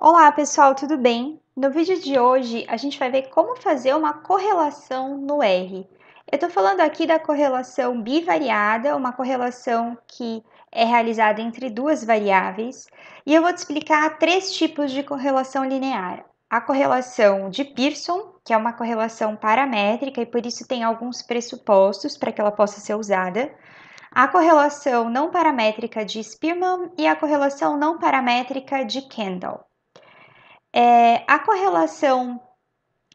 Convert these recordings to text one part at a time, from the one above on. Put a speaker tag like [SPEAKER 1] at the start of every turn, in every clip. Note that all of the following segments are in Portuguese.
[SPEAKER 1] Olá pessoal, tudo bem? No vídeo de hoje a gente vai ver como fazer uma correlação no R. Eu estou falando aqui da correlação bivariada, uma correlação que é realizada entre duas variáveis, e eu vou te explicar três tipos de correlação linear. A correlação de Pearson, que é uma correlação paramétrica e por isso tem alguns pressupostos para que ela possa ser usada a correlação não paramétrica de Spearman e a correlação não paramétrica de Kendall. É, a correlação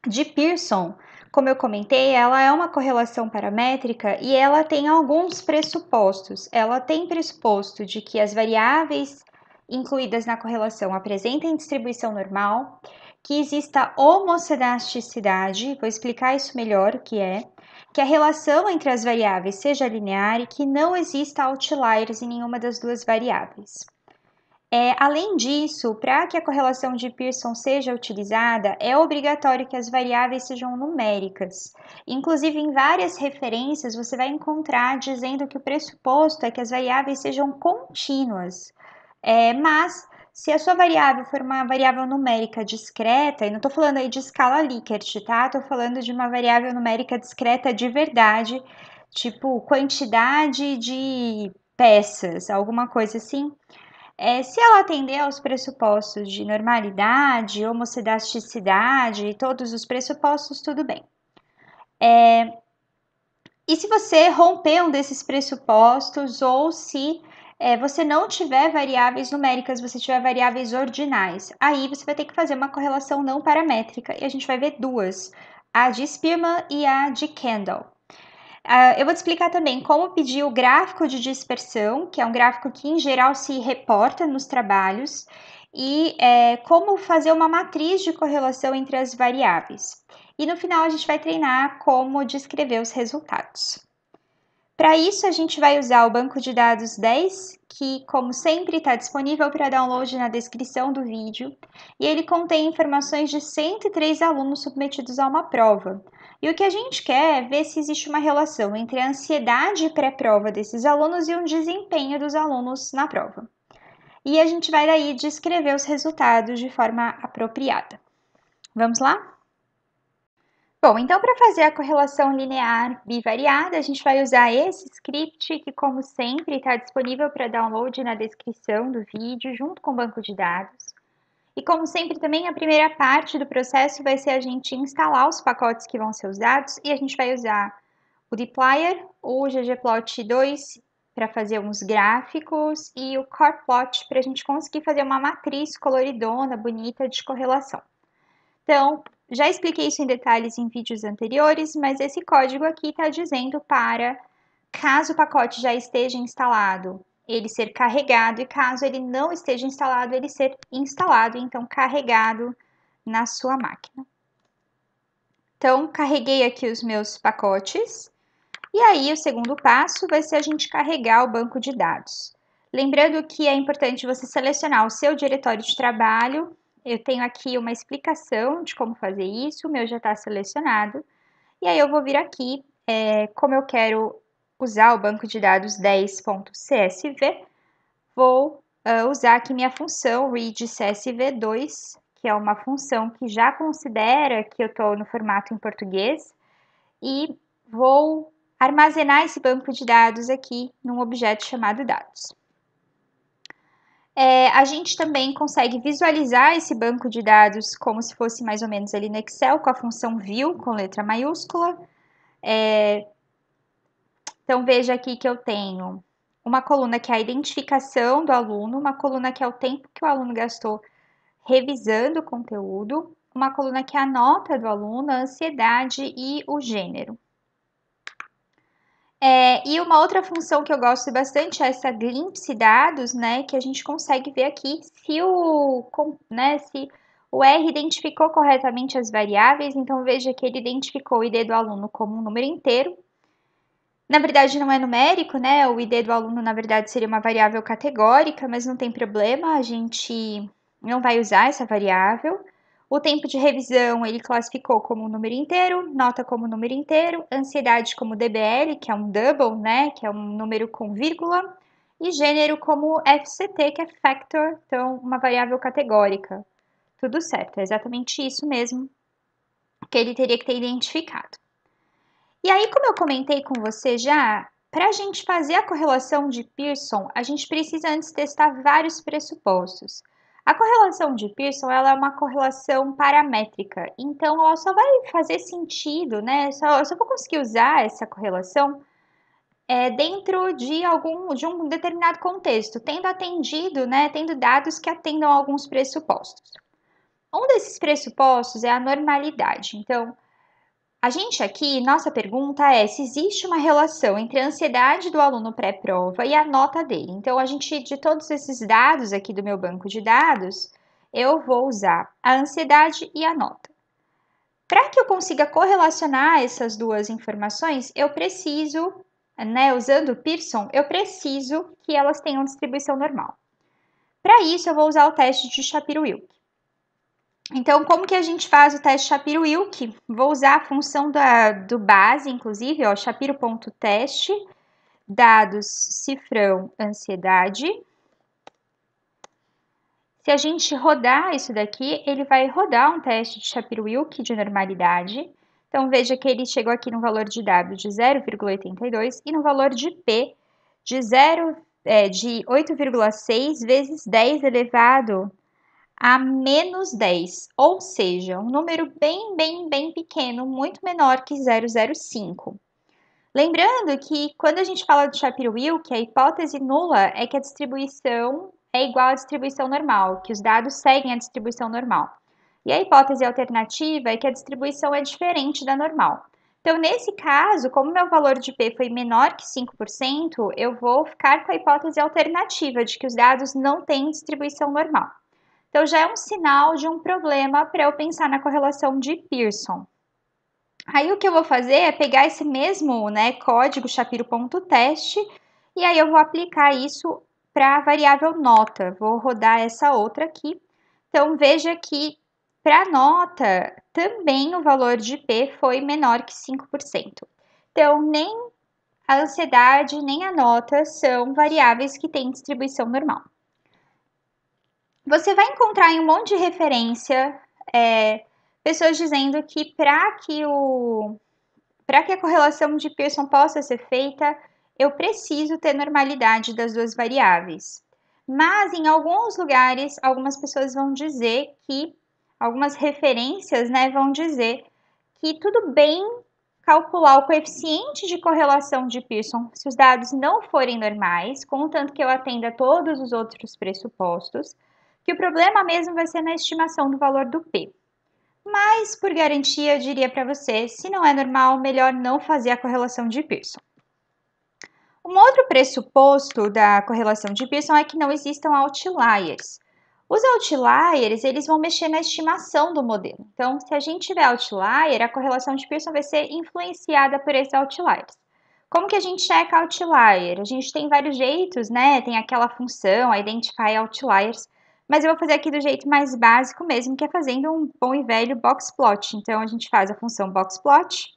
[SPEAKER 1] de Pearson, como eu comentei, ela é uma correlação paramétrica e ela tem alguns pressupostos. Ela tem pressuposto de que as variáveis incluídas na correlação apresentem distribuição normal, que exista homocenasticidade, vou explicar isso melhor o que é, que a relação entre as variáveis seja linear e que não exista outliers em nenhuma das duas variáveis. É, além disso, para que a correlação de Pearson seja utilizada, é obrigatório que as variáveis sejam numéricas. Inclusive, em várias referências, você vai encontrar dizendo que o pressuposto é que as variáveis sejam contínuas. É, mas se a sua variável for uma variável numérica discreta, e não estou falando aí de escala Likert, tá? Estou falando de uma variável numérica discreta de verdade, tipo quantidade de peças, alguma coisa assim. É, se ela atender aos pressupostos de normalidade, homocedasticidade e todos os pressupostos, tudo bem. É, e se você romper um desses pressupostos ou se é, você não tiver variáveis numéricas, você tiver variáveis ordinais, aí você vai ter que fazer uma correlação não paramétrica e a gente vai ver duas, a de Spearman e a de Kendall. Uh, eu vou te explicar também como pedir o gráfico de dispersão, que é um gráfico que em geral se reporta nos trabalhos, e é, como fazer uma matriz de correlação entre as variáveis. E no final a gente vai treinar como descrever os resultados. Para isso, a gente vai usar o banco de dados 10, que, como sempre, está disponível para download na descrição do vídeo, e ele contém informações de 103 alunos submetidos a uma prova, e o que a gente quer é ver se existe uma relação entre a ansiedade pré-prova desses alunos e um desempenho dos alunos na prova. E a gente vai daí descrever os resultados de forma apropriada. Vamos lá? Bom, então para fazer a correlação linear bivariada, a gente vai usar esse script que, como sempre, está disponível para download na descrição do vídeo, junto com o banco de dados. E como sempre também a primeira parte do processo vai ser a gente instalar os pacotes que vão ser usados e a gente vai usar o dplyr, o ggplot 2 para fazer uns gráficos e o coreplot para a gente conseguir fazer uma matriz coloridona, bonita de correlação. Então, já expliquei isso em detalhes em vídeos anteriores, mas esse código aqui está dizendo para, caso o pacote já esteja instalado ele ser carregado e caso ele não esteja instalado, ele ser instalado, então carregado na sua máquina. Então, carreguei aqui os meus pacotes. E aí, o segundo passo vai ser a gente carregar o banco de dados. Lembrando que é importante você selecionar o seu diretório de trabalho. Eu tenho aqui uma explicação de como fazer isso, o meu já está selecionado. E aí, eu vou vir aqui, é, como eu quero usar o banco de dados 10.csv, vou uh, usar aqui minha função read_csv 2 que é uma função que já considera que eu estou no formato em português, e vou armazenar esse banco de dados aqui num objeto chamado dados. É, a gente também consegue visualizar esse banco de dados como se fosse mais ou menos ali no Excel, com a função view, com letra maiúscula. É, então, veja aqui que eu tenho uma coluna que é a identificação do aluno, uma coluna que é o tempo que o aluno gastou revisando o conteúdo, uma coluna que é a nota do aluno, a ansiedade e o gênero. É, e uma outra função que eu gosto bastante é essa glimpse dados, né, que a gente consegue ver aqui se o, né, se o R identificou corretamente as variáveis, então veja que ele identificou o ID do aluno como um número inteiro, na verdade não é numérico, né? O ID do aluno, na verdade, seria uma variável categórica, mas não tem problema, a gente não vai usar essa variável. O tempo de revisão ele classificou como número inteiro, nota como número inteiro, ansiedade como DBL, que é um double, né? Que é um número com vírgula, e gênero como FCT, que é factor, então uma variável categórica. Tudo certo, é exatamente isso mesmo que ele teria que ter identificado. E aí, como eu comentei com você já, para a gente fazer a correlação de Pearson, a gente precisa antes testar vários pressupostos. A correlação de Pearson ela é uma correlação paramétrica, então ela só vai fazer sentido, né? Só, eu só vou conseguir usar essa correlação é, dentro de algum de um determinado contexto, tendo atendido, né? Tendo dados que atendam a alguns pressupostos. Um desses pressupostos é a normalidade. Então, a gente aqui, nossa pergunta é se existe uma relação entre a ansiedade do aluno pré-prova e a nota dele. Então, a gente, de todos esses dados aqui do meu banco de dados, eu vou usar a ansiedade e a nota. Para que eu consiga correlacionar essas duas informações, eu preciso, né, usando o Pearson, eu preciso que elas tenham distribuição normal. Para isso, eu vou usar o teste de Shapiro-Wilk. Então, como que a gente faz o teste Shapiro-Wilk? Vou usar a função da, do base, inclusive, ó, shapiro.teste, dados, cifrão, ansiedade. Se a gente rodar isso daqui, ele vai rodar um teste de Shapiro-Wilk de normalidade. Então, veja que ele chegou aqui no valor de W de 0,82 e no valor de P de, 0, é, de 8,6 vezes 10 elevado a menos 10, ou seja, um número bem, bem, bem pequeno, muito menor que 005. Lembrando que quando a gente fala do Shapiro-Wilk, a hipótese nula é que a distribuição é igual à distribuição normal, que os dados seguem a distribuição normal. E a hipótese alternativa é que a distribuição é diferente da normal. Então, nesse caso, como meu valor de P foi menor que 5%, eu vou ficar com a hipótese alternativa de que os dados não têm distribuição normal. Então já é um sinal de um problema para eu pensar na correlação de Pearson. Aí o que eu vou fazer é pegar esse mesmo né, código shapiro.teste e aí eu vou aplicar isso para a variável nota. Vou rodar essa outra aqui. Então veja que para nota também o valor de P foi menor que 5%. Então nem a ansiedade nem a nota são variáveis que têm distribuição normal você vai encontrar em um monte de referência é, pessoas dizendo que para que o para que a correlação de Pearson possa ser feita, eu preciso ter normalidade das duas variáveis. Mas em alguns lugares, algumas pessoas vão dizer que algumas referências, né, vão dizer que tudo bem calcular o coeficiente de correlação de Pearson se os dados não forem normais, contanto que eu atenda todos os outros pressupostos que o problema mesmo vai ser na estimação do valor do P. Mas, por garantia, eu diria para você, se não é normal, melhor não fazer a correlação de Pearson. Um outro pressuposto da correlação de Pearson é que não existam outliers. Os outliers, eles vão mexer na estimação do modelo. Então, se a gente tiver outlier, a correlação de Pearson vai ser influenciada por esses outliers. Como que a gente checa outlier? A gente tem vários jeitos, né? Tem aquela função, identify outliers, mas eu vou fazer aqui do jeito mais básico mesmo, que é fazendo um bom e velho box plot. Então, a gente faz a função box plot.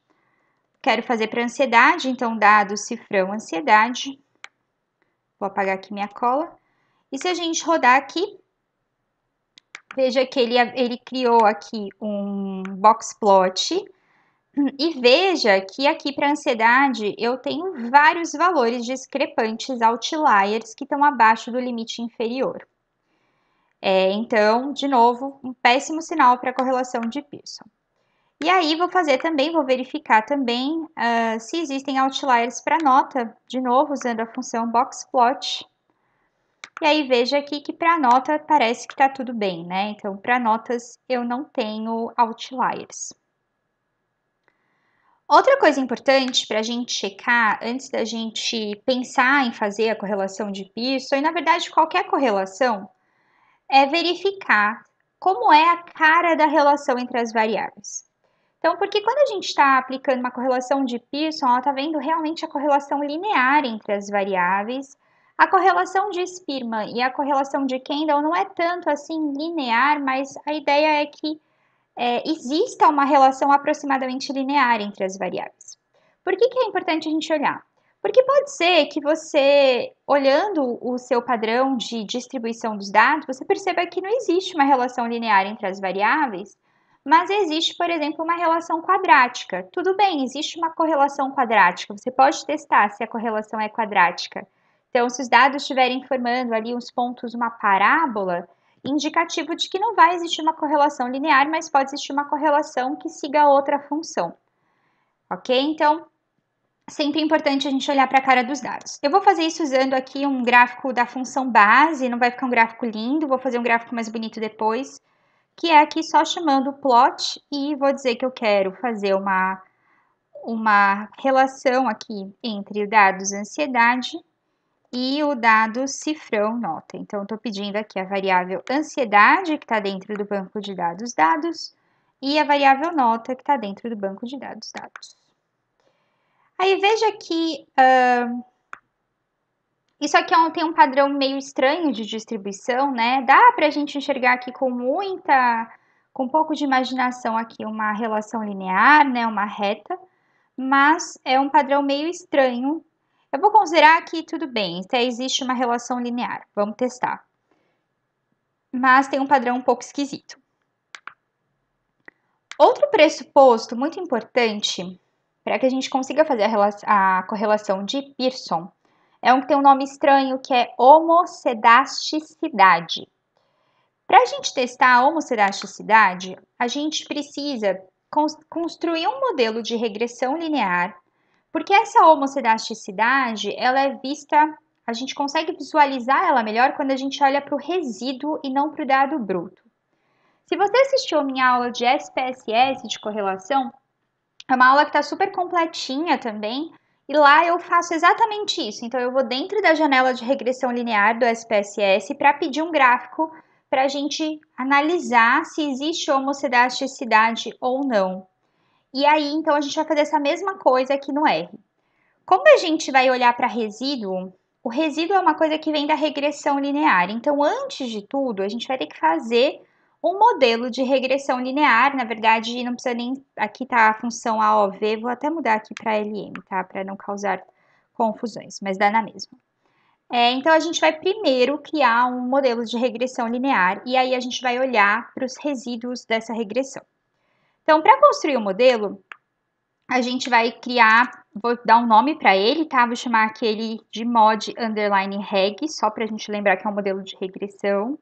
[SPEAKER 1] Quero fazer para ansiedade, então, dado cifrão ansiedade. Vou apagar aqui minha cola. E se a gente rodar aqui, veja que ele, ele criou aqui um box plot. E veja que aqui para ansiedade eu tenho vários valores discrepantes, outliers, que estão abaixo do limite inferior. É, então, de novo, um péssimo sinal para a correlação de Pearson. E aí vou fazer também, vou verificar também uh, se existem outliers para nota, de novo usando a função boxplot. E aí veja aqui que para nota parece que está tudo bem, né? Então para notas eu não tenho outliers. Outra coisa importante para a gente checar antes da gente pensar em fazer a correlação de Pearson, e na verdade qualquer correlação, é verificar como é a cara da relação entre as variáveis. Então, porque quando a gente está aplicando uma correlação de Pearson, ela está vendo realmente a correlação linear entre as variáveis. A correlação de Spearman e a correlação de Kendall não é tanto assim linear, mas a ideia é que é, exista uma relação aproximadamente linear entre as variáveis. Por que, que é importante a gente olhar? Porque pode ser que você, olhando o seu padrão de distribuição dos dados, você perceba que não existe uma relação linear entre as variáveis, mas existe, por exemplo, uma relação quadrática. Tudo bem, existe uma correlação quadrática, você pode testar se a correlação é quadrática. Então, se os dados estiverem formando ali uns pontos, uma parábola, indicativo de que não vai existir uma correlação linear, mas pode existir uma correlação que siga outra função. Ok? Então, sempre é importante a gente olhar para a cara dos dados. Eu vou fazer isso usando aqui um gráfico da função base, não vai ficar um gráfico lindo, vou fazer um gráfico mais bonito depois, que é aqui só chamando plot e vou dizer que eu quero fazer uma, uma relação aqui entre o dados ansiedade e o dado cifrão nota. Então, estou pedindo aqui a variável ansiedade, que está dentro do banco de dados dados, e a variável nota, que está dentro do banco de dados dados. Aí veja que uh, isso aqui é um, tem um padrão meio estranho de distribuição, né? Dá para a gente enxergar aqui com muita, com um pouco de imaginação aqui uma relação linear, né? Uma reta, mas é um padrão meio estranho. Eu vou considerar que tudo bem, até existe uma relação linear, vamos testar. Mas tem um padrão um pouco esquisito. Outro pressuposto muito importante para que a gente consiga fazer a, a, correlação de Pearson, é um que tem um nome estranho que é homocedasticidade. Para a gente testar a homocedasticidade, a gente precisa cons construir um modelo de regressão linear, porque essa homocedasticidade ela é vista a gente consegue visualizar ela melhor quando a gente olha para o resíduo e não para o dado bruto. Se você assistiu a minha aula de SPSS de correlação, é uma aula que está super completinha também, e lá eu faço exatamente isso. Então eu vou dentro da janela de regressão linear do SPSS para pedir um gráfico para a gente analisar se existe homocedasticidade ou não. E aí, então, a gente vai fazer essa mesma coisa aqui no R. Como a gente vai olhar para resíduo, o resíduo é uma coisa que vem da regressão linear. Então, antes de tudo, a gente vai ter que fazer um modelo de regressão linear, na verdade não precisa nem, aqui tá a função AOV, vou até mudar aqui para LM, tá, para não causar confusões, mas dá na mesma. É, então a gente vai primeiro criar um modelo de regressão linear e aí a gente vai olhar para os resíduos dessa regressão. Então para construir o um modelo, a gente vai criar, vou dar um nome para ele, tá? Vou chamar aquele de mod underline reg, só para a gente lembrar que é um modelo de regressão.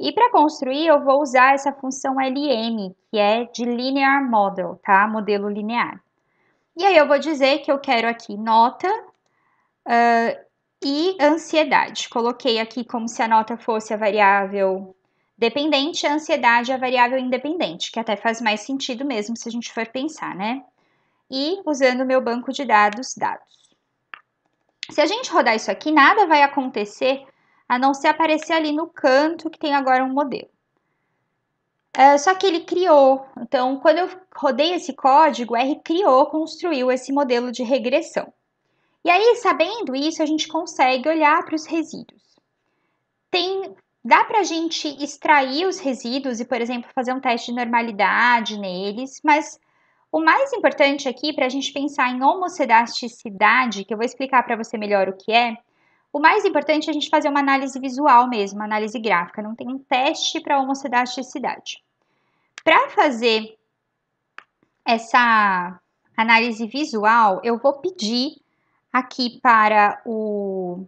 [SPEAKER 1] E para construir, eu vou usar essa função LM, que é de linear model, tá? Modelo linear. E aí eu vou dizer que eu quero aqui nota uh, e ansiedade. Coloquei aqui como se a nota fosse a variável dependente, a ansiedade é a variável independente, que até faz mais sentido mesmo se a gente for pensar, né? E usando o meu banco de dados, dados. Se a gente rodar isso aqui, nada vai acontecer a não ser aparecer ali no canto que tem agora um modelo. É, só que ele criou, então quando eu rodei esse código, R criou, construiu esse modelo de regressão. E aí, sabendo isso, a gente consegue olhar para os resíduos. Tem, dá para a gente extrair os resíduos e, por exemplo, fazer um teste de normalidade neles, mas o mais importante aqui para a gente pensar em homocedasticidade, que eu vou explicar para você melhor o que é, o mais importante é a gente fazer uma análise visual mesmo, uma análise gráfica, não tem um teste para homocedasticidade. Para fazer essa análise visual, eu vou pedir aqui para o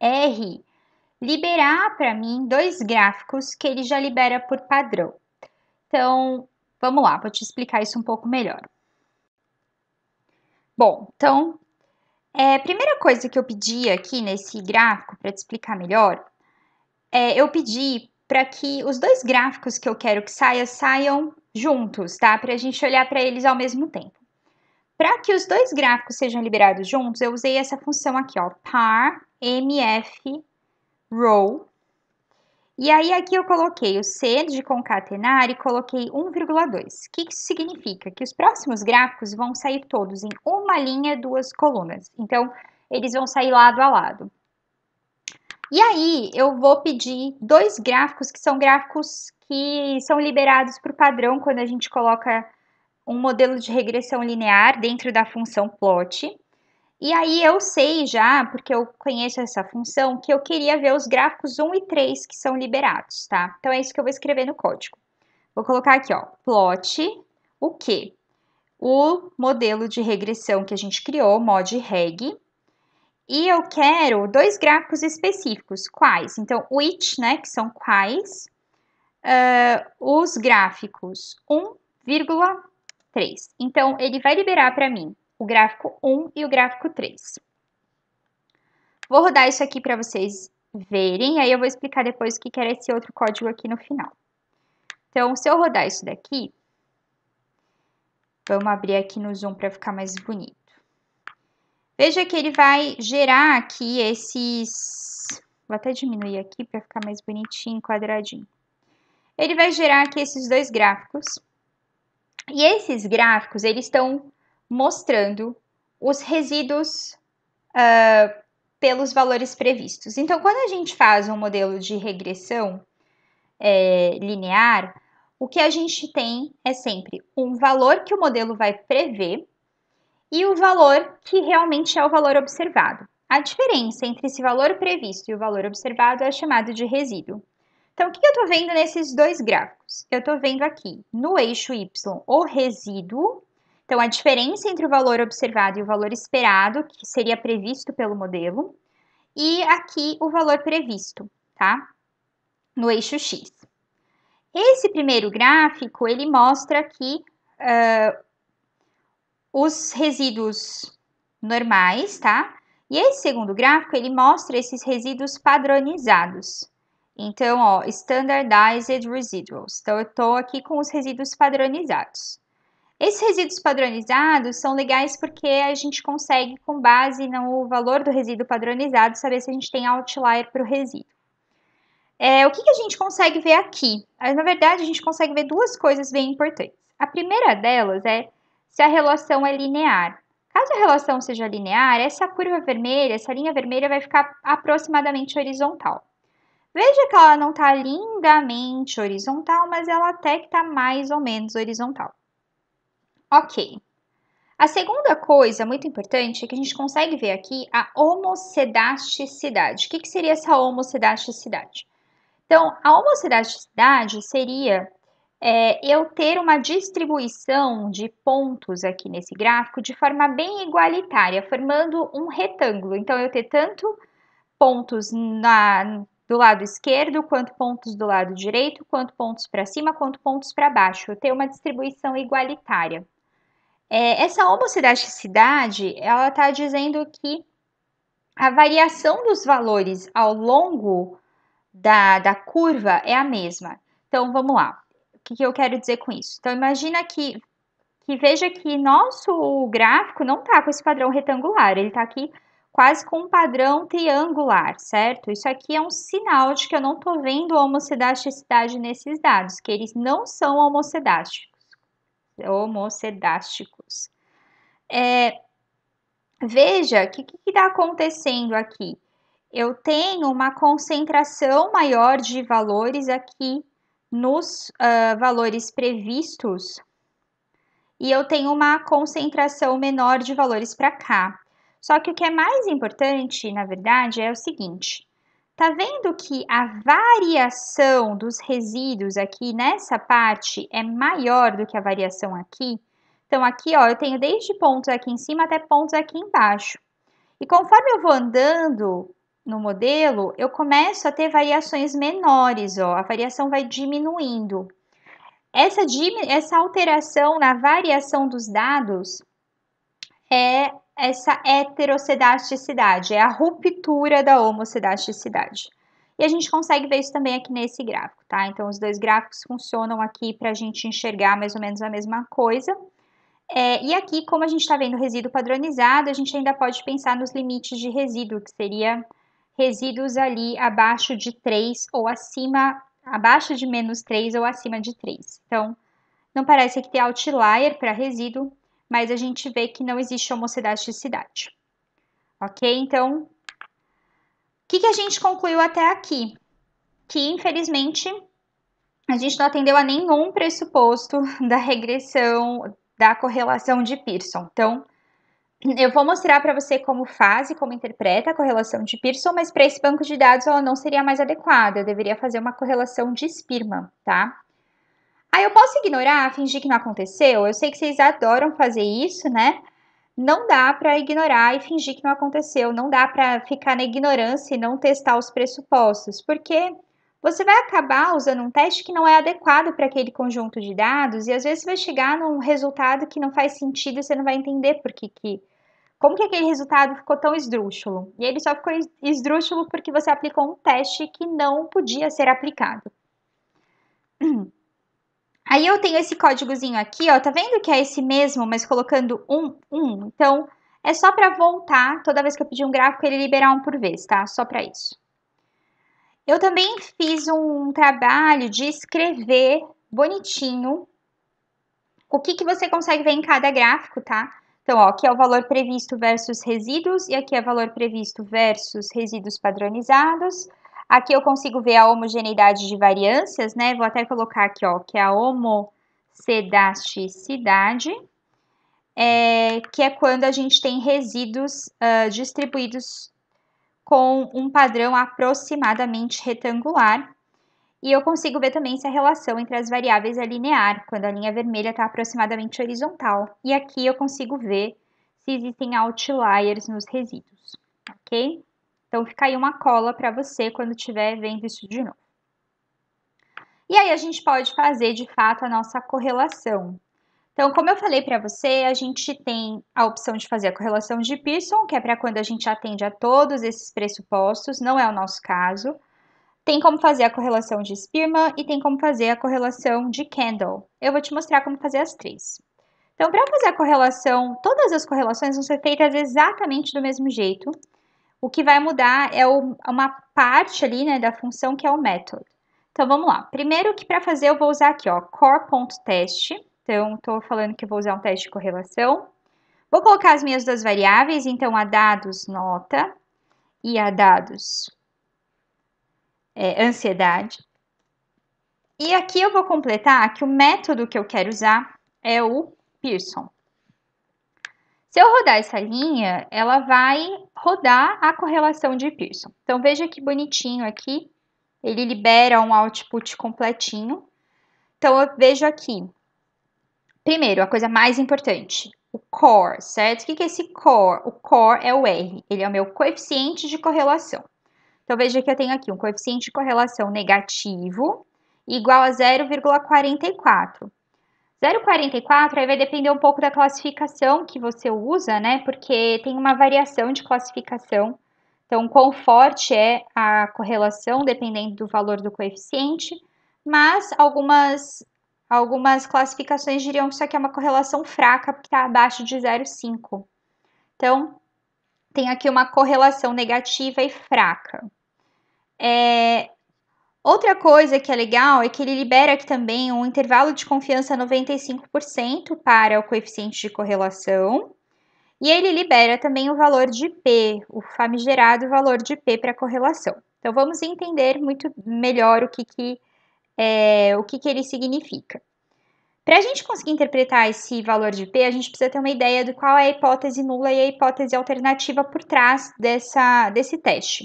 [SPEAKER 1] R liberar para mim dois gráficos que ele já libera por padrão. Então, vamos lá, vou te explicar isso um pouco melhor. Bom, então é, primeira coisa que eu pedi aqui nesse gráfico, para te explicar melhor, é, eu pedi para que os dois gráficos que eu quero que saia, saiam juntos, tá? Para a gente olhar para eles ao mesmo tempo. Para que os dois gráficos sejam liberados juntos, eu usei essa função aqui, ó, par mf row, e aí aqui eu coloquei o C de concatenar e coloquei 1,2. O que isso significa? Que os próximos gráficos vão sair todos em uma linha, duas colunas. Então, eles vão sair lado a lado. E aí eu vou pedir dois gráficos que são gráficos que são liberados por padrão quando a gente coloca um modelo de regressão linear dentro da função plot. E aí eu sei já, porque eu conheço essa função, que eu queria ver os gráficos 1 e 3 que são liberados, tá? Então é isso que eu vou escrever no código. Vou colocar aqui, ó, plot o quê? O modelo de regressão que a gente criou, mod reg, e eu quero dois gráficos específicos, quais? Então, which, né, que são quais, uh, os gráficos 1,3. Então, ele vai liberar para mim o gráfico 1 e o gráfico 3. Vou rodar isso aqui para vocês verem, aí eu vou explicar depois o que era esse outro código aqui no final. Então, se eu rodar isso daqui, vamos abrir aqui no Zoom para ficar mais bonito. Veja que ele vai gerar aqui esses... Vou até diminuir aqui para ficar mais bonitinho, quadradinho. Ele vai gerar aqui esses dois gráficos. E esses gráficos, eles estão mostrando os resíduos uh, pelos valores previstos. Então, quando a gente faz um modelo de regressão é, linear, o que a gente tem é sempre um valor que o modelo vai prever e o valor que realmente é o valor observado. A diferença entre esse valor previsto e o valor observado é chamado de resíduo. Então, o que eu estou vendo nesses dois gráficos? Eu estou vendo aqui no eixo y o resíduo então, a diferença entre o valor observado e o valor esperado, que seria previsto pelo modelo, e aqui o valor previsto, tá? No eixo X. Esse primeiro gráfico, ele mostra que uh, os resíduos normais, tá? E esse segundo gráfico, ele mostra esses resíduos padronizados. Então, ó, Standardized Residuals. Então, eu estou aqui com os resíduos padronizados. Esses resíduos padronizados são legais porque a gente consegue, com base no valor do resíduo padronizado, saber se a gente tem outlier para o resíduo. É, o que, que, a gente consegue ver aqui? Ah, na verdade, a gente consegue ver duas coisas bem importantes. A primeira delas é se a relação é linear. Caso a relação seja linear, essa curva vermelha, essa linha vermelha vai ficar aproximadamente horizontal. Veja que ela não está lindamente horizontal, mas ela até que está mais ou menos horizontal. Ok. A segunda coisa muito importante é que a gente consegue ver aqui a homocedasticidade. O que, que seria essa homocedasticidade? Então, a homocedasticidade seria é, eu ter uma distribuição de pontos aqui nesse gráfico de forma bem igualitária, formando um retângulo. Então, eu ter tanto pontos na, do lado esquerdo, quanto pontos do lado direito, quanto pontos para cima, quanto pontos para baixo. Eu ter uma distribuição igualitária. É, essa homocedasticidade, ela está dizendo que a variação dos valores ao longo da, da curva é a mesma. Então, vamos lá. O que, que eu quero dizer com isso? Então, imagina que, que veja que nosso gráfico não está com esse padrão retangular, ele está aqui quase com um padrão triangular, certo? Isso aqui é um sinal de que eu não estou vendo homocedasticidade nesses dados, que eles não são homocedásticos homocedásticos. É, veja o que está acontecendo aqui. Eu tenho uma concentração maior de valores aqui nos uh, valores previstos e eu tenho uma concentração menor de valores para cá. Só que o que é mais importante, na verdade, é o seguinte: Tá vendo que a variação dos resíduos aqui nessa parte é maior do que a variação aqui? Então, aqui, ó, eu tenho desde pontos aqui em cima até pontos aqui embaixo. E conforme eu vou andando no modelo, eu começo a ter variações menores, ó. A variação vai diminuindo. Essa, essa alteração na variação dos dados é essa heterocedasticidade, é a ruptura da homocedasticidade. E a gente consegue ver isso também aqui nesse gráfico, tá? Então, os dois gráficos funcionam aqui para a gente enxergar mais ou menos a mesma coisa. É, e aqui, como a gente está vendo resíduo padronizado, a gente ainda pode pensar nos limites de resíduo, que seria resíduos ali abaixo de 3 ou acima, abaixo de menos 3 ou acima de 3. Então, não parece que tem outlier para resíduo, mas a gente vê que não existe homocedasticidade. Ok? Então, o que, que a gente concluiu até aqui? Que, infelizmente, a gente não atendeu a nenhum pressuposto da regressão da correlação de Pearson. Então, eu vou mostrar para você como faz e como interpreta a correlação de Pearson, mas para esse banco de dados ela não seria mais adequada. Eu deveria fazer uma correlação de Spearman, tá? Aí eu posso ignorar, fingir que não aconteceu? Eu sei que vocês adoram fazer isso, né? Não dá para ignorar e fingir que não aconteceu, não dá para ficar na ignorância e não testar os pressupostos, porque você vai acabar usando um teste que não é adequado para aquele conjunto de dados e às vezes vai chegar num resultado que não faz sentido e você não vai entender por que, que como que aquele resultado ficou tão esdrúxulo. E ele só ficou esdrúxulo porque você aplicou um teste que não podia ser aplicado. Aí eu tenho esse códigozinho aqui, ó, tá vendo que é esse mesmo, mas colocando um, um? Então, é só para voltar, toda vez que eu pedir um gráfico, ele liberar um por vez, tá? Só para isso. Eu também fiz um trabalho de escrever bonitinho o que, que você consegue ver em cada gráfico, tá? Então, ó, aqui é o valor previsto versus resíduos, e aqui é o valor previsto versus resíduos padronizados, Aqui eu consigo ver a homogeneidade de variâncias, né? Vou até colocar aqui, ó, que é a homocedasticidade, é, que é quando a gente tem resíduos uh, distribuídos com um padrão aproximadamente retangular. E eu consigo ver também se a relação entre as variáveis é linear, quando a linha vermelha está aproximadamente horizontal. E aqui eu consigo ver se existem outliers nos resíduos, ok? Então fica aí uma cola para você quando estiver vendo isso de novo. E aí a gente pode fazer de fato a nossa correlação. Então, como eu falei para você, a gente tem a opção de fazer a correlação de Pearson, que é para quando a gente atende a todos esses pressupostos, não é o nosso caso. Tem como fazer a correlação de Spearman e tem como fazer a correlação de Candle. Eu vou te mostrar como fazer as três. Então, para fazer a correlação, todas as correlações vão ser feitas exatamente do mesmo jeito. O que vai mudar é o, uma parte ali, né, da função que é o método. Então, vamos lá. Primeiro que para fazer eu vou usar aqui, ó, core.test. Então, estou falando que vou usar um teste de correlação. Vou colocar as minhas duas variáveis, então a dados nota e a dados é, ansiedade. E aqui eu vou completar que o método que eu quero usar é o Pearson. Se eu rodar essa linha, ela vai rodar a correlação de Pearson. Então, veja que bonitinho aqui, ele libera um output completinho. Então, eu vejo aqui, primeiro, a coisa mais importante, o core, certo? O que é esse core? O core é o R, ele é o meu coeficiente de correlação. Então, veja que eu tenho aqui um coeficiente de correlação negativo igual a 0,44. 0,44 aí vai depender um pouco da classificação que você usa, né? Porque tem uma variação de classificação. Então, quão forte é a correlação dependendo do valor do coeficiente, mas algumas, algumas classificações diriam que isso aqui é uma correlação fraca, porque está abaixo de 0,5. Então, tem aqui uma correlação negativa e fraca. É, Outra coisa que é legal é que ele libera aqui também um intervalo de confiança 95% para o coeficiente de correlação. E ele libera também o valor de P, o famigerado valor de P para correlação. Então vamos entender muito melhor o que, que, é, o que, que ele significa. Para a gente conseguir interpretar esse valor de P, a gente precisa ter uma ideia de qual é a hipótese nula e a hipótese alternativa por trás dessa, desse teste.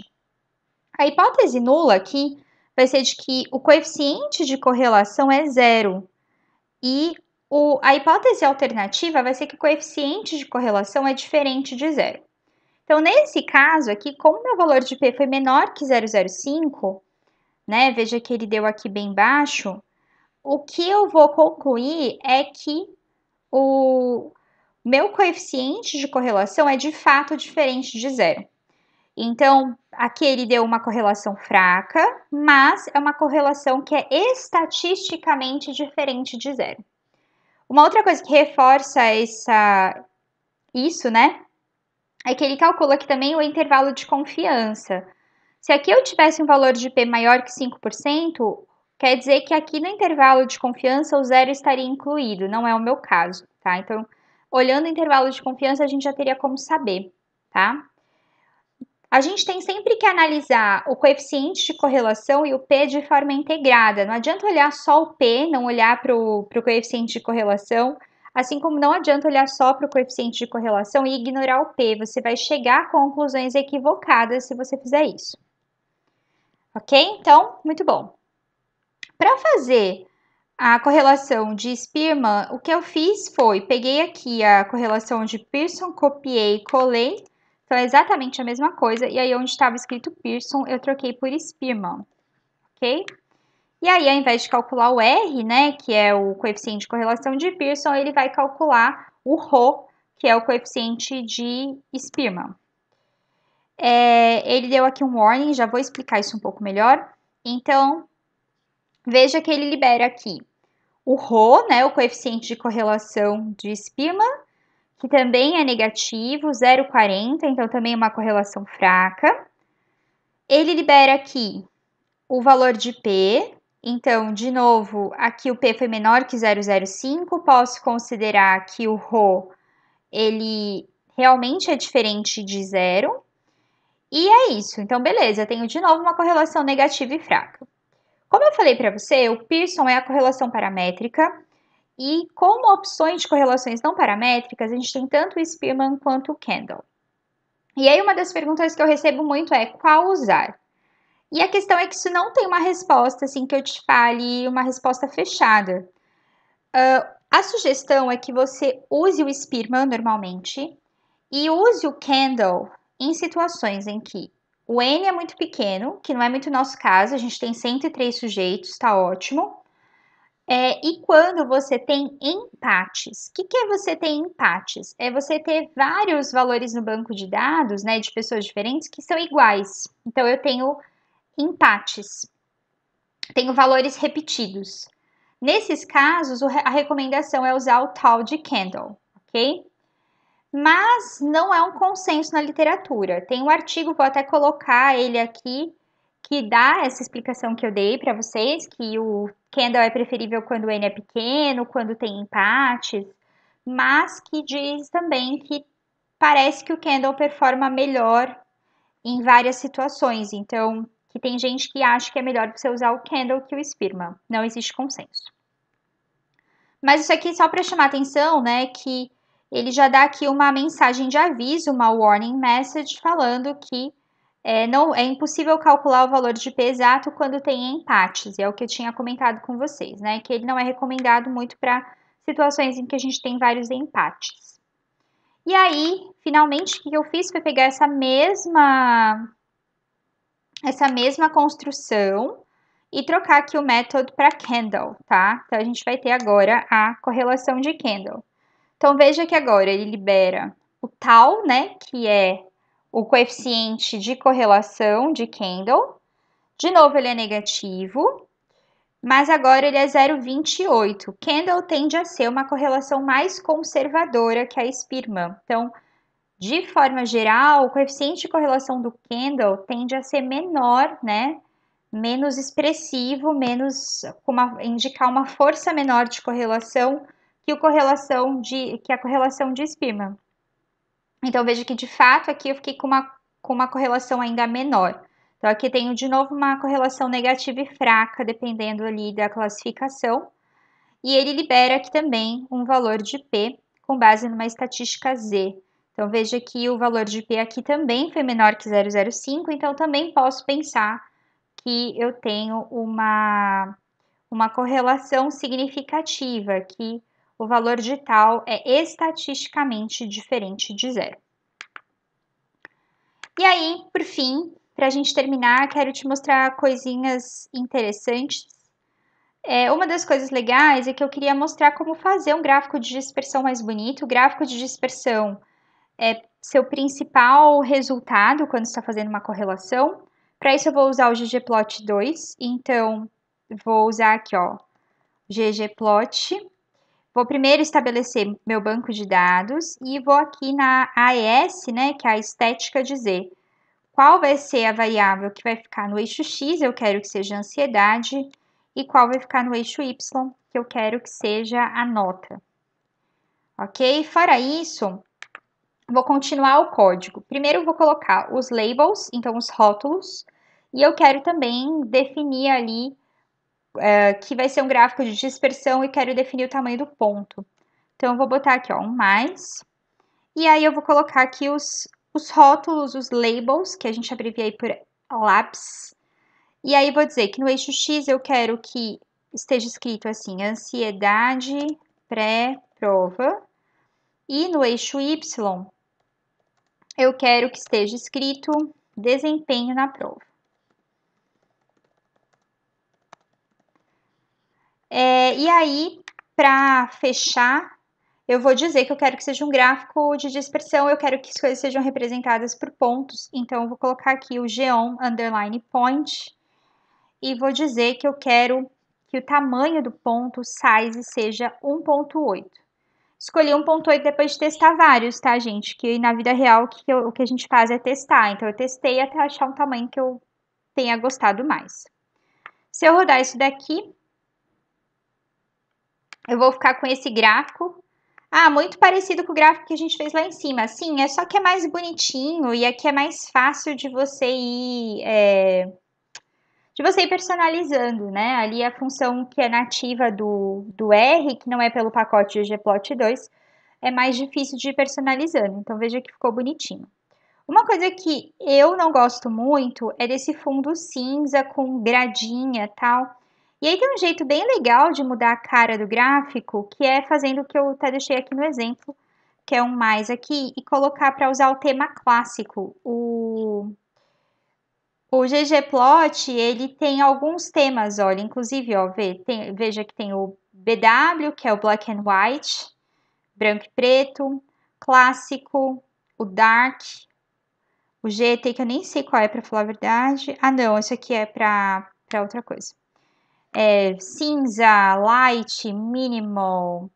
[SPEAKER 1] A hipótese nula aqui vai ser de que o coeficiente de correlação é zero e o, a hipótese alternativa vai ser que o coeficiente de correlação é diferente de zero. Então, nesse caso aqui, como meu valor de P foi menor que 0,05, né, veja que ele deu aqui bem baixo, o que eu vou concluir é que o meu coeficiente de correlação é de fato diferente de zero. Então, aqui ele deu uma correlação fraca, mas é uma correlação que é estatisticamente diferente de zero. Uma outra coisa que reforça essa, isso, né, é que ele calcula aqui também o intervalo de confiança. Se aqui eu tivesse um valor de P maior que 5%, quer dizer que aqui no intervalo de confiança o zero estaria incluído, não é o meu caso, tá? Então, olhando o intervalo de confiança, a gente já teria como saber, tá? A gente tem sempre que analisar o coeficiente de correlação e o P de forma integrada. Não adianta olhar só o P, não olhar para o coeficiente de correlação, assim como não adianta olhar só para o coeficiente de correlação e ignorar o P. Você vai chegar a conclusões equivocadas se você fizer isso. Ok? Então, muito bom. Para fazer a correlação de Spearman, o que eu fiz foi, peguei aqui a correlação de Pearson, copiei e colei, então é exatamente a mesma coisa. E aí onde estava escrito Pearson, eu troquei por Spearman, ok? E aí, ao invés de calcular o R, né, que é o coeficiente de correlação de Pearson, ele vai calcular o Rho, que é o coeficiente de Spearman. É, ele deu aqui um warning, já vou explicar isso um pouco melhor. Então, veja que ele libera aqui o Rho, né, o coeficiente de correlação de Spearman, que também é negativo, 0,40, então também é uma correlação fraca. Ele libera aqui o valor de P, então, de novo, aqui o P foi menor que 0,05, posso considerar que o Rho, ele realmente é diferente de zero. E é isso, então beleza, tenho de novo uma correlação negativa e fraca. Como eu falei para você, o Pearson é a correlação paramétrica, e como opções de correlações não paramétricas, a gente tem tanto o Spearman quanto o Kendall. E aí uma das perguntas que eu recebo muito é qual usar? E a questão é que isso não tem uma resposta, assim, que eu te fale uma resposta fechada. Uh, a sugestão é que você use o Spearman normalmente e use o Candle em situações em que o N é muito pequeno, que não é muito nosso caso, a gente tem 103 sujeitos, tá ótimo. É, e quando você tem empates, o que, que é você ter empates? É você ter vários valores no banco de dados, né, de pessoas diferentes que são iguais. Então eu tenho empates, tenho valores repetidos. Nesses casos, a recomendação é usar o tal de candle, ok? Mas não é um consenso na literatura. Tem um artigo, vou até colocar ele aqui, que dá essa explicação que eu dei para vocês, que o Kendall é preferível quando o N é pequeno, quando tem empates, mas que diz também que parece que o Kendall performa melhor em várias situações. Então, que tem gente que acha que é melhor você usar o Kendall que o Spearman. Não existe consenso. Mas isso aqui só para chamar atenção, né, que ele já dá aqui uma mensagem de aviso, uma warning message, falando que é, não, é impossível calcular o valor de P exato quando tem empates, é o que eu tinha comentado com vocês, né? Que ele não é recomendado muito para situações em que a gente tem vários empates. E aí, finalmente, o que eu fiz foi pegar essa mesma, essa mesma construção e trocar aqui o método para candle, tá? Então, a gente vai ter agora a correlação de candle. Então, veja que agora ele libera o tal, né, que é o coeficiente de correlação de Kendall. De novo, ele é negativo, mas agora ele é 0,28. Kendall tende a ser uma correlação mais conservadora que a Spearman. Então, de forma geral, o coeficiente de correlação do Kendall tende a ser menor, né? Menos expressivo, menos uma, indicar uma força menor de correlação que, o correlação de, que a correlação de Spearman. Então, veja que de fato aqui eu fiquei com uma, com uma correlação ainda menor. Então, aqui tenho de novo uma correlação negativa e fraca, dependendo ali da classificação. E ele libera aqui também um valor de P com base numa estatística Z. Então, veja que o valor de P aqui também foi menor que 0,05, então também posso pensar que eu tenho uma, uma correlação significativa, aqui o valor de tal é estatisticamente diferente de zero. E aí, por fim, para a gente terminar, quero te mostrar coisinhas interessantes. É, uma das coisas legais é que eu queria mostrar como fazer um gráfico de dispersão mais bonito. O gráfico de dispersão é seu principal resultado quando está fazendo uma correlação. Para isso eu vou usar o ggplot 2, então vou usar aqui ó, ggplot Vou primeiro estabelecer meu banco de dados e vou aqui na AES, né, que é a estética dizer qual vai ser a variável que vai ficar no eixo X, eu quero que seja a ansiedade, e qual vai ficar no eixo Y, que eu quero que seja a nota. Ok? Fora isso, vou continuar o código. Primeiro vou colocar os labels, então os rótulos, e eu quero também definir ali é, que vai ser um gráfico de dispersão e quero definir o tamanho do ponto. Então, eu vou botar aqui, ó, um mais. E aí, eu vou colocar aqui os, os rótulos, os labels, que a gente abrevia aí por labs. E aí, vou dizer que no eixo X eu quero que esteja escrito assim, ansiedade pré-prova. E no eixo Y, eu quero que esteja escrito desempenho na prova. É, e aí, para fechar, eu vou dizer que eu quero que seja um gráfico de dispersão, eu quero que as coisas sejam representadas por pontos. Então, eu vou colocar aqui o geom underline point e vou dizer que eu quero que o tamanho do ponto size seja 1.8. Escolhi 1.8 depois de testar vários, tá, gente? Que na vida real o que, eu, o que a gente faz é testar. Então, eu testei até achar um tamanho que eu tenha gostado mais. Se eu rodar isso daqui, eu vou ficar com esse gráfico. Ah, muito parecido com o gráfico que a gente fez lá em cima. Sim, é só que é mais bonitinho e aqui é mais fácil de você ir... É de você ir personalizando, né? Ali a função que é nativa do, do R, que não é pelo pacote ggplot2, é mais difícil de ir personalizando. Então veja que ficou bonitinho. Uma coisa que eu não gosto muito é desse fundo cinza com gradinha tal. E aí tem um jeito bem legal de mudar a cara do gráfico, que é fazendo o que eu até deixei aqui no exemplo, que é um mais aqui, e colocar para usar o tema clássico. O, o ggplot, ele tem alguns temas, olha, inclusive, ó, vê, tem, veja que tem o BW, que é o black and white, branco e preto, clássico, o dark, o GT, que eu nem sei qual é, para falar a verdade. Ah, não, isso aqui é para outra coisa é, cinza, light, minimal.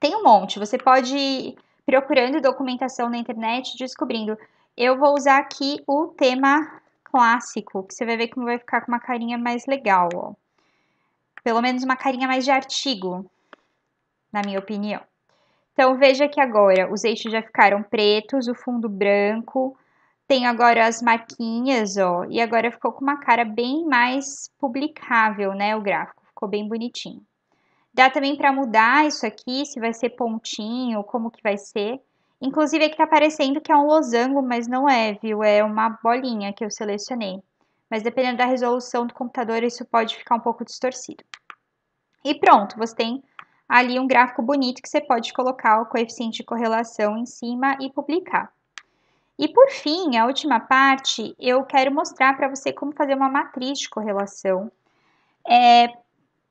[SPEAKER 1] Tem um monte. Você pode ir procurando documentação na internet, descobrindo. Eu vou usar aqui o tema clássico, que você vai ver como vai ficar com uma carinha mais legal, ó. Pelo menos uma carinha mais de artigo, na minha opinião. Então, veja que agora os eixos já ficaram pretos, o fundo branco, tenho agora as marquinhas, ó, e agora ficou com uma cara bem mais publicável, né, o gráfico, ficou bem bonitinho. Dá também para mudar isso aqui, se vai ser pontinho, como que vai ser. Inclusive aqui tá parecendo que é um losango, mas não é, viu? É uma bolinha que eu selecionei. Mas dependendo da resolução do computador, isso pode ficar um pouco distorcido. E pronto, você tem ali um gráfico bonito que você pode colocar o coeficiente de correlação em cima e publicar. E por fim, a última parte, eu quero mostrar para você como fazer uma matriz de correlação. É,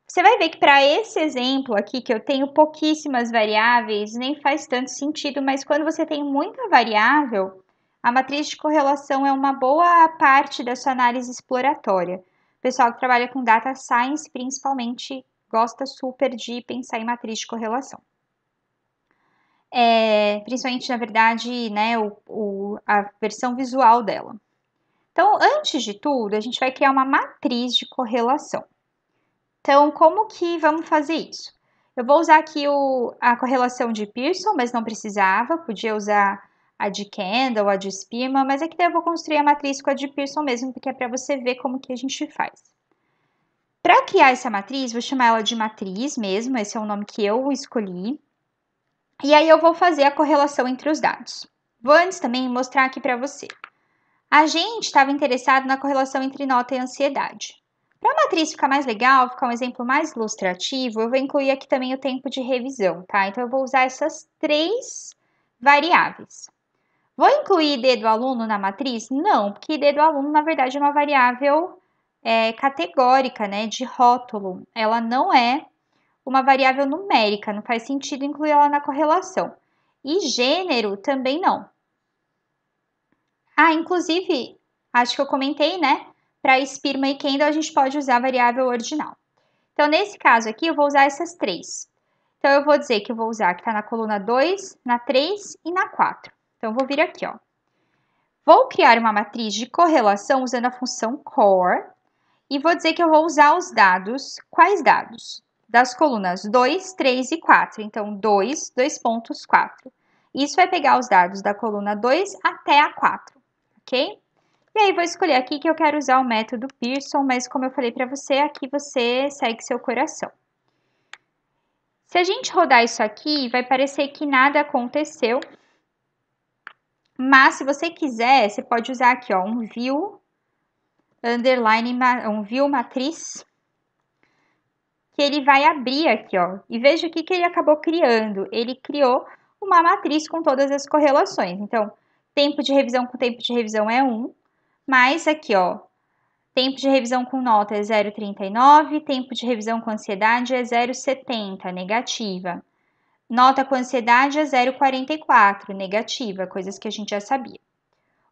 [SPEAKER 1] você vai ver que para esse exemplo aqui, que eu tenho pouquíssimas variáveis, nem faz tanto sentido, mas quando você tem muita variável, a matriz de correlação é uma boa parte da sua análise exploratória. O pessoal que trabalha com data science, principalmente, gosta super de pensar em matriz de correlação é, principalmente, na verdade, né, o, o, a versão visual dela. Então, antes de tudo, a gente vai criar uma matriz de correlação. Então, como que vamos fazer isso? Eu vou usar aqui o, a correlação de Pearson, mas não precisava, podia usar a de Kendall, a de Spearman, mas aqui eu vou construir a matriz com a de Pearson mesmo, porque é para você ver como que a gente faz. Para criar essa matriz, vou chamar ela de matriz mesmo, esse é o nome que eu escolhi. E aí eu vou fazer a correlação entre os dados. Vou antes também mostrar aqui para você. A gente estava interessado na correlação entre nota e ansiedade. Para a matriz ficar mais legal, ficar um exemplo mais ilustrativo, eu vou incluir aqui também o tempo de revisão, tá? Então eu vou usar essas três variáveis. Vou incluir ID do aluno na matriz? Não, porque ID do aluno, na verdade, é uma variável é, categórica, né, de rótulo. Ela não é uma variável numérica, não faz sentido incluir ela na correlação. E gênero também não. Ah, inclusive, acho que eu comentei, né? Para espirma e Kendall, a gente pode usar a variável ordinal. Então, nesse caso aqui, eu vou usar essas três. Então, eu vou dizer que eu vou usar que está na coluna 2, na 3 e na 4. Então, eu vou vir aqui, ó. Vou criar uma matriz de correlação usando a função core e vou dizer que eu vou usar os dados. Quais dados? das colunas 2, 3 e 4. Então, 2, 2 pontos, 4. Isso vai pegar os dados da coluna 2 até a 4, ok? E aí, vou escolher aqui que eu quero usar o método Pearson, mas como eu falei para você, aqui você segue seu coração. Se a gente rodar isso aqui, vai parecer que nada aconteceu, mas se você quiser, você pode usar aqui, ó, um view underline, um view matriz, que ele vai abrir aqui, ó. E veja o que, que ele acabou criando. Ele criou uma matriz com todas as correlações. Então, tempo de revisão com tempo de revisão é 1, mais aqui, ó, tempo de revisão com nota é 0,39, tempo de revisão com ansiedade é 0,70, negativa. Nota com ansiedade é 0,44, negativa, coisas que a gente já sabia.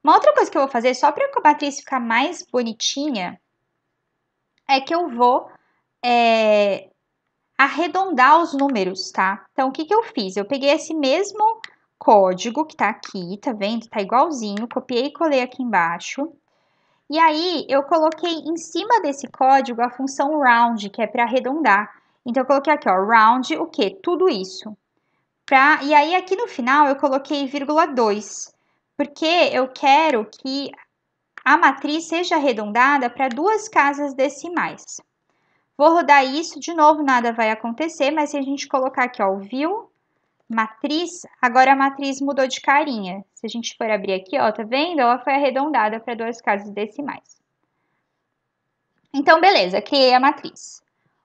[SPEAKER 1] Uma outra coisa que eu vou fazer, só para a matriz ficar mais bonitinha, é que eu vou é, arredondar os números, tá? Então, o que, que eu fiz? Eu peguei esse mesmo código que tá aqui, tá vendo? Tá igualzinho, copiei e colei aqui embaixo. E aí, eu coloquei em cima desse código a função round, que é para arredondar. Então, eu coloquei aqui, ó, round, o quê? Tudo isso. Pra, e aí, aqui no final, eu coloquei vírgula 2, porque eu quero que a matriz seja arredondada para duas casas decimais. Vou rodar isso, de novo nada vai acontecer, mas se a gente colocar aqui, ó, o view, matriz, agora a matriz mudou de carinha. Se a gente for abrir aqui, ó, tá vendo? Ela foi arredondada para duas casas decimais. Então, beleza, criei a matriz.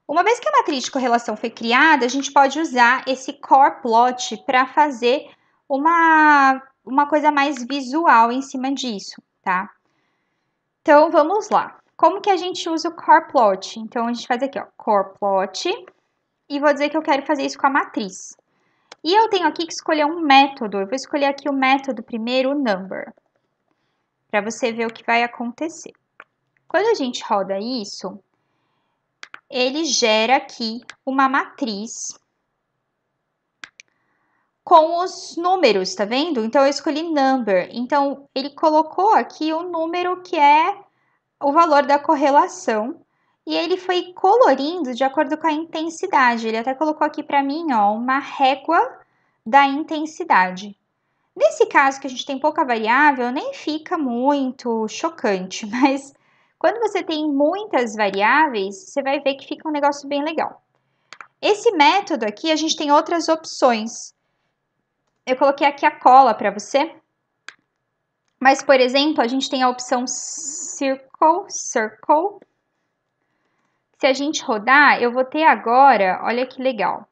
[SPEAKER 1] Uma vez que a matriz de correlação foi criada, a gente pode usar esse core plot para fazer uma, uma coisa mais visual em cima disso, tá? Então, vamos lá. Como que a gente usa o core plot? Então, a gente faz aqui, ó, core plot, e vou dizer que eu quero fazer isso com a matriz. E eu tenho aqui que escolher um método, eu vou escolher aqui o método primeiro, o number, para você ver o que vai acontecer. Quando a gente roda isso, ele gera aqui uma matriz com os números, tá vendo? Então, eu escolhi number. Então, ele colocou aqui o número que é o valor da correlação e ele foi colorindo de acordo com a intensidade. Ele até colocou aqui para mim, ó, uma régua da intensidade. Nesse caso que a gente tem pouca variável, nem fica muito chocante, mas quando você tem muitas variáveis, você vai ver que fica um negócio bem legal. Esse método aqui, a gente tem outras opções. Eu coloquei aqui a cola para você, mas, por exemplo, a gente tem a opção circle, circle. Se a gente rodar, eu vou ter agora, olha que legal,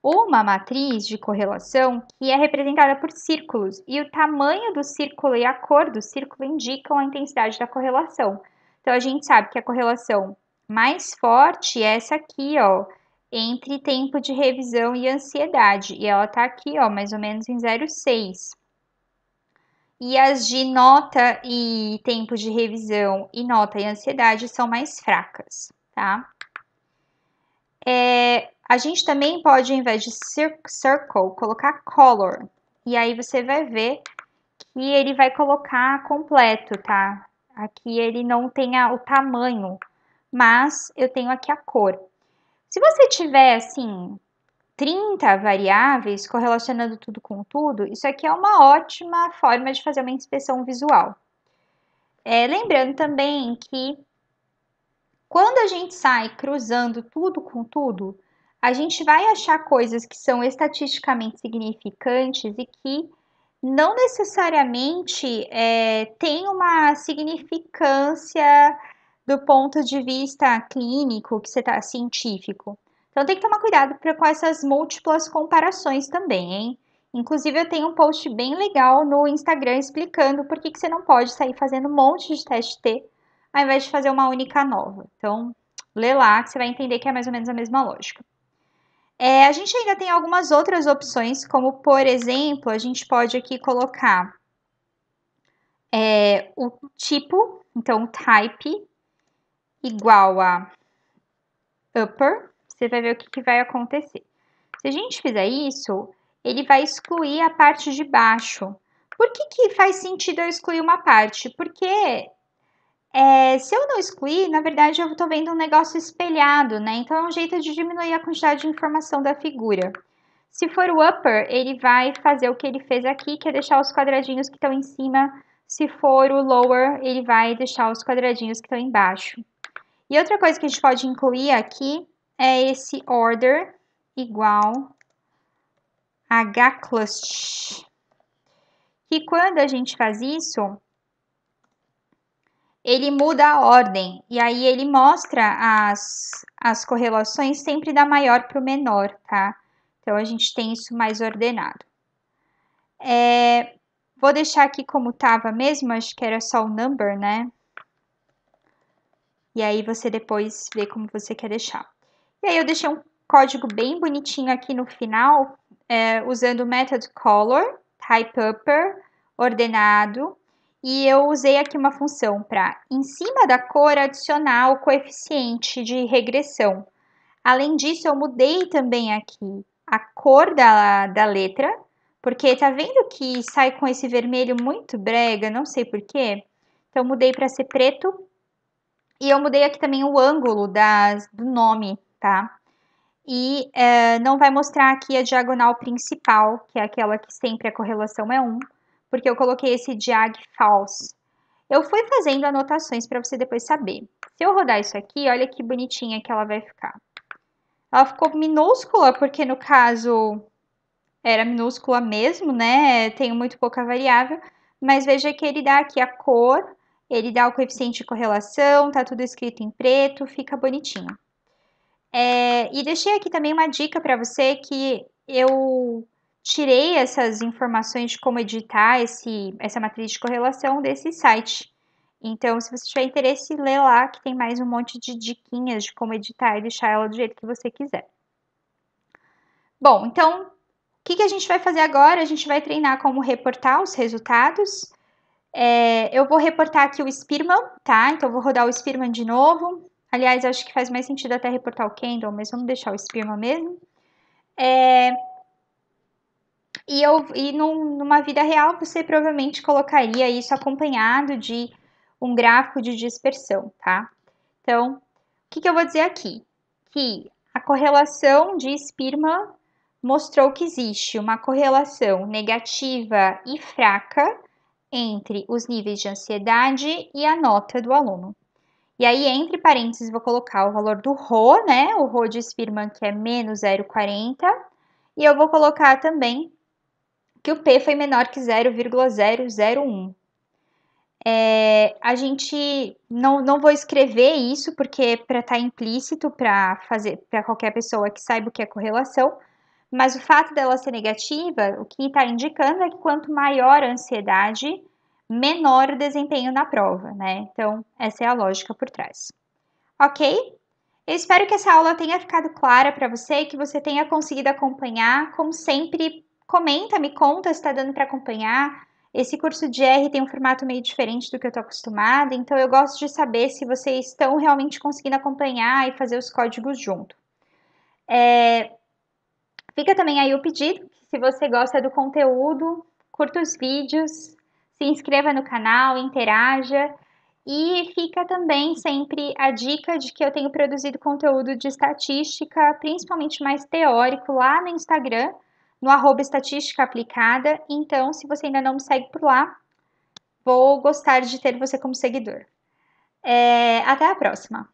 [SPEAKER 1] uma matriz de correlação que é representada por círculos, e o tamanho do círculo e a cor do círculo indicam a intensidade da correlação. Então, a gente sabe que a correlação mais forte é essa aqui, ó, entre tempo de revisão e ansiedade, e ela tá aqui, ó, mais ou menos em 0,6 e as de nota e tempo de revisão e nota e ansiedade são mais fracas, tá? É, a gente também pode, ao invés de circle, colocar color. E aí você vai ver que ele vai colocar completo, tá? Aqui ele não tem a, o tamanho, mas eu tenho aqui a cor. Se você tiver, assim, 30 variáveis correlacionando tudo com tudo, isso aqui é uma ótima forma de fazer uma inspeção visual. É, lembrando também que quando a gente sai cruzando tudo com tudo, a gente vai achar coisas que são estatisticamente significantes e que não necessariamente é, tem uma significância do ponto de vista clínico que você está científico. Então tem que tomar cuidado pra, com essas múltiplas comparações também, hein? Inclusive eu tenho um post bem legal no Instagram explicando por que, que você não pode sair fazendo um monte de teste T ao invés de fazer uma única nova. Então, lê lá que você vai entender que é mais ou menos a mesma lógica. É, a gente ainda tem algumas outras opções, como por exemplo, a gente pode aqui colocar é, o tipo, então type igual a upper, você vai ver o que, que vai acontecer. Se a gente fizer isso, ele vai excluir a parte de baixo. Por que, que faz sentido eu excluir uma parte? Porque é, se eu não excluir, na verdade eu estou vendo um negócio espelhado, né? Então é um jeito de diminuir a quantidade de informação da figura. Se for o upper, ele vai fazer o que ele fez aqui, que é deixar os quadradinhos que estão em cima. Se for o lower, ele vai deixar os quadradinhos que estão embaixo. E outra coisa que a gente pode incluir aqui é esse order igual hclust. Que quando a gente faz isso, ele muda a ordem e aí ele mostra as, as correlações sempre da maior para o menor, tá? Então a gente tem isso mais ordenado. É, vou deixar aqui como estava mesmo, acho que era só o number, né? E aí você depois vê como você quer deixar. E aí eu deixei um código bem bonitinho aqui no final, é, usando o método color, type upper, ordenado, e eu usei aqui uma função para, em cima da cor, adicionar o coeficiente de regressão. Além disso, eu mudei também aqui a cor da, da letra, porque tá vendo que sai com esse vermelho muito brega, não sei porquê. Então, mudei para ser preto. E eu mudei aqui também o ângulo das, do nome, tá? E é, não vai mostrar aqui a diagonal principal, que é aquela que sempre a correlação é 1, porque eu coloquei esse diag false. Eu fui fazendo anotações para você depois saber. Se eu rodar isso aqui, olha que bonitinha que ela vai ficar. Ela ficou minúscula, porque no caso era minúscula mesmo, né? Tenho muito pouca variável, mas veja que ele dá aqui a cor, ele dá o coeficiente de correlação, tá tudo escrito em preto, fica bonitinho. É, e deixei aqui também uma dica para você que eu tirei essas informações de como editar esse, essa matriz de correlação desse site. Então, se você tiver interesse, lê lá que tem mais um monte de diquinhas de como editar e deixar ela do jeito que você quiser. Bom, então, o que, que a gente vai fazer agora? A gente vai treinar como reportar os resultados. É, eu vou reportar aqui o Spearman, tá? Então, eu vou rodar o Spearman de novo. Aliás, acho que faz mais sentido até reportar o Kendall, mas vamos deixar o Spearman mesmo. É... E, eu, e num, numa vida real, você provavelmente colocaria isso acompanhado de um gráfico de dispersão, tá? Então, o que, que eu vou dizer aqui? Que a correlação de Spearman mostrou que existe uma correlação negativa e fraca entre os níveis de ansiedade e a nota do aluno. E aí, entre parênteses, vou colocar o valor do Rho, né? O Rho de Spearman, que é menos 0,40. E eu vou colocar também que o P foi menor que 0,001. É, a gente não, não vou escrever isso porque é para estar tá implícito para fazer para qualquer pessoa que saiba o que é correlação, mas o fato dela ser negativa, o que está indicando é que quanto maior a ansiedade, menor o desempenho na prova, né? Então, essa é a lógica por trás. Ok? Eu espero que essa aula tenha ficado clara para você, que você tenha conseguido acompanhar. Como sempre, comenta, me conta se está dando para acompanhar. Esse curso de R tem um formato meio diferente do que eu estou acostumada, então eu gosto de saber se vocês estão realmente conseguindo acompanhar e fazer os códigos junto. É... Fica também aí o pedido, se você gosta do conteúdo, curta os vídeos, se inscreva no canal, interaja e fica também sempre a dica de que eu tenho produzido conteúdo de estatística, principalmente mais teórico, lá no Instagram, no arroba estatística aplicada. Então, se você ainda não me segue por lá, vou gostar de ter você como seguidor. É, até a próxima!